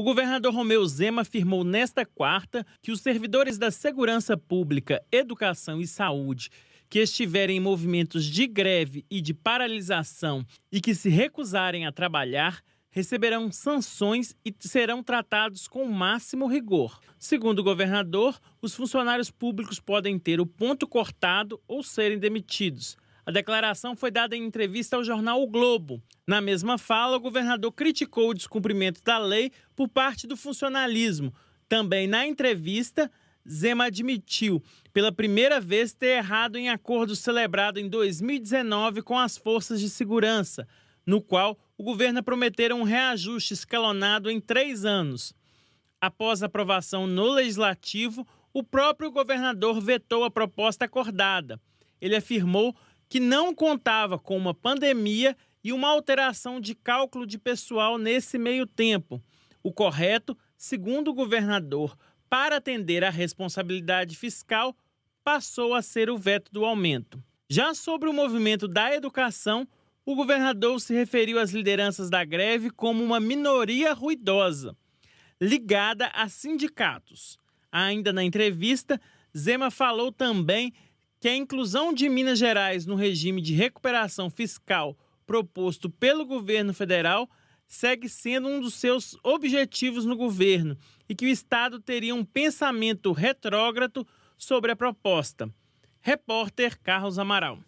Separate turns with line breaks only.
O governador Romeu Zema afirmou nesta quarta que os servidores da segurança pública, educação e saúde que estiverem em movimentos de greve e de paralisação e que se recusarem a trabalhar receberão sanções e serão tratados com o máximo rigor. Segundo o governador, os funcionários públicos podem ter o ponto cortado ou serem demitidos. A declaração foi dada em entrevista ao jornal O Globo. Na mesma fala, o governador criticou o descumprimento da lei por parte do funcionalismo. Também na entrevista, Zema admitiu, pela primeira vez, ter errado em acordo celebrado em 2019 com as forças de segurança, no qual o governo prometeu um reajuste escalonado em três anos. Após aprovação no legislativo, o próprio governador vetou a proposta acordada. Ele afirmou que não contava com uma pandemia e uma alteração de cálculo de pessoal nesse meio tempo. O correto, segundo o governador, para atender à responsabilidade fiscal, passou a ser o veto do aumento. Já sobre o movimento da educação, o governador se referiu às lideranças da greve como uma minoria ruidosa, ligada a sindicatos. Ainda na entrevista, Zema falou também que a inclusão de Minas Gerais no regime de recuperação fiscal proposto pelo governo federal segue sendo um dos seus objetivos no governo e que o Estado teria um pensamento retrógrado sobre a proposta. Repórter Carlos Amaral.